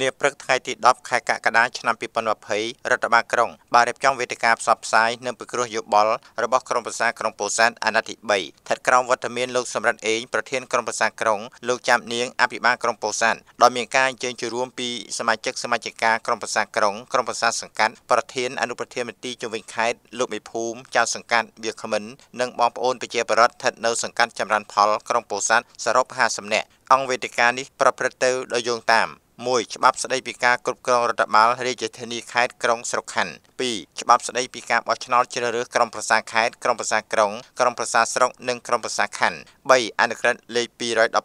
នាព្រឹកថ្ងៃទី10ខែកក្កដាឆ្នាំ2020រដ្ឋបាលក្រុងបានរៀបចំវេទិកាផ្សព្វផ្សាយនិងពិគ្រោះយោបល់របស់ក្រុមប្រឹក្សាក្រុងពោធិ៍សាត់អាណត្តិទី3ស្ថិតក្រោមវត្តមានលោកសម្រិតអេងប្រធានក្រុមប្រឹក្សាក្រុងលោកចាំនាងអភិបាលក្រុងពោធិ៍សាត់ដោយមានការអញ្ជើញចូលរួមពីសមាជិកសមាជិកាក្រុមប្រឹក្សាក្រុងក្រុមប្រឹក្សាសង្កាត់ប្រធានអនុប្រធានមន្ទីរជំនាញខេត្តលោកមេភូមិចៅសង្កាត់វាគ្មិននិងបងប្អូនប្រជាពលរដ្ឋស្ថិតនៅសង្កាត់ចម្រើនផលក្រុងពោធិ៍សាត់សរុប50នាក់អង្គវេទិកានេះប្រព្រឹត្តទៅដោយយោងតាម1ច្បាប់ស្តីពីការគ្រប់គ្រងរដ្ឋបាលរាជធានីខេត្តក្រុងស្រុកខណ្ឌ2ច្បាប់ស្តីពីការបោះឆ្នោតជ្រើសរើសក្រុមប្រឹក្សាខេត្តក្រុមប្រឹក្សាក្រុងក្រុមប្រឹក្សាស្រុកនិងក្រុមប្រឹក្សាខណ្ឌ3អនុក្រឹត្យលេខ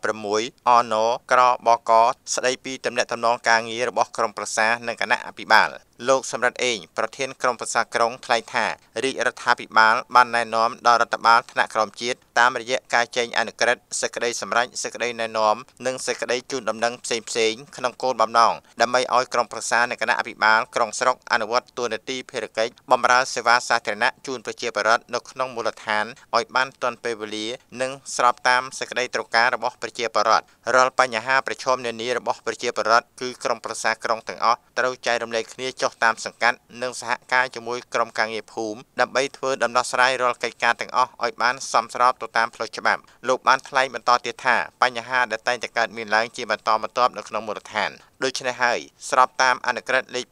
216អនក្របកស្តីពីតំណែងតំណងការងាររបស់ក្រុមប្រឹក្សានិងគណៈអភិបាលលោកសំរិទ្ធអេងប្រធានក្រុមប្រឹក្សាក្រុងថ្លែងថារាជរដ្ឋាភិបាលបានណែនាំដល់រដ្ឋបាលថ្នាក់ក្រមជាតិតាមរយៈការចេញអនុក្រឹត្យសេចក្តីសម្រេចសេចក្តីណែនាំនិងសេចក្តីជូនដំណឹងផ្សេងផ្សេង ក្នុងគោលបំណងដើម្បីឲ្យក្រុមប្រឹក្សានៃគណៈអភិបាលក្រុងស្រុកអនុវត្តទូនាទីភារកិច្ចបម្រើសេវាសាធារណៈជូនប្រជាពលរដ្ឋនៅក្នុងមូលដ្ឋានឲ្យបានទាន់ពេលវេលានិងស្របតាមសេចក្តីត្រូវការរបស់ប្រជាពលរដ្ឋរាល់បញ្ហាប្រឈមនានារបស់ប្រជាពលរដ្ឋគឺក្រុមប្រឹក្សាក្រុងទាំងអស់ត្រូវចែករំលែកគ្នាចុះតាមសង្កាត់និងសហការជាមួយក្រុមការងារភូមិដើម្បីធ្វើ ដំណោះស្រាយរាល់កិច្ចការទាំងអស់ឲ្យបានសមស្របទៅតាមផ្លូវច្បាប់លោកបានថ្លែងបន្តទៀតថា បញ្ហាដែលតែងតែកើតមានឡើងជាបន្តបន្ទាប់នៅក្នុងមូលដ្ឋានដូច្នេះហើយស្របតាមអនុក្រឹត្យលេខ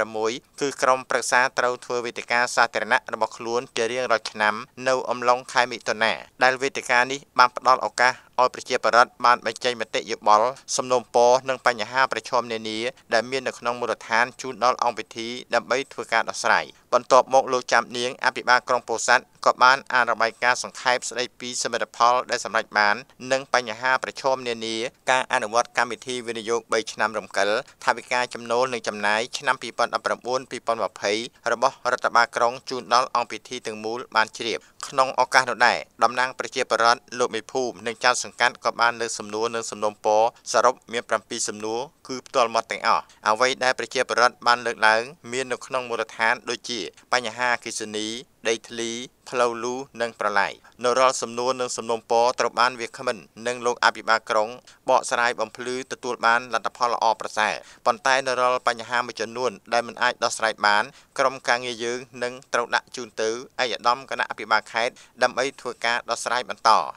216គឺក្រមប្រឹក្សាត្រូវធ្វើវេទិកាសាធារណៈរបស់ខ្លួនជារៀងរាល់ឆ្នាំនៅអំឡុងខែមិថុនាដែលវេទិកានេះបានផ្ដល់ឱកាសឲ្យប្រជាពលរដ្ឋបានបញ្ចេញមតិយោបល់សំណូមពរនិងបញ្ហាប្រឈមនានាដែលមាននៅក្នុងមូលដ្ឋានជូនដល់អង្គពិធីដើម្បីធ្វើការដោះស្រាយបន្ទាប់មកលោកចាំនាងអភិបាលក្រុងពោធិ៍សាត់ក៏បានអានរបាយការណ៍សង្ខេបស្ដីពីសមិទ្ធផលដែលសម្រេចបាននិងបញ្ហាប្រឈមនានាការអនុវត្តកម្មវិធីវិនិយោគ3ឆ្នាំរំកិលថាវិការចំណូលនិងចំណាយឆ្នាំ2019-2020របស់រដ្ឋបាលក្រុងជូនដល់អង្គពិធីទាំងមូលបានជ្រាបក្នុងឱកាសនោះដែរតំណាងប្រជាប្រដ្ឋលោកមេភូមិនិងចៅសង្កាត់ក៏បានលើកសំណួរនិងសំណុំពរសរុបមាន7សំណួរគឺផ្ទាល់មាត់ទាំងអស់អ្វីដែលប្រជាប្រដ្ឋបានលើកឡើងមាននៅក្នុងមូលដ្ឋានដូចជាបញ្ហាអគិសនីដីធ្លីផ្លូវលូនិងប្រឡាយនៅរាល់សំណួរនិងសំណុំពរត្រូវបានវាគ្មិននិងលោកអភិបាលក្រុងបកស្រាយបំភ្លឺទទួលបានលទ្ធផលល្អប្រសើរប៉ុន្តែនៅរាល់បញ្ហាមួយចំនួនដែលមិនអាចដោះស្រាយបាន ក្រុមការងារយើងនឹងត្រូវដាក់ជូនទៅឯកឧត្តមគណៈអភិបាលខេត្តហេតុដើម្បីធ្វើការដោះស្រាយបន្ត។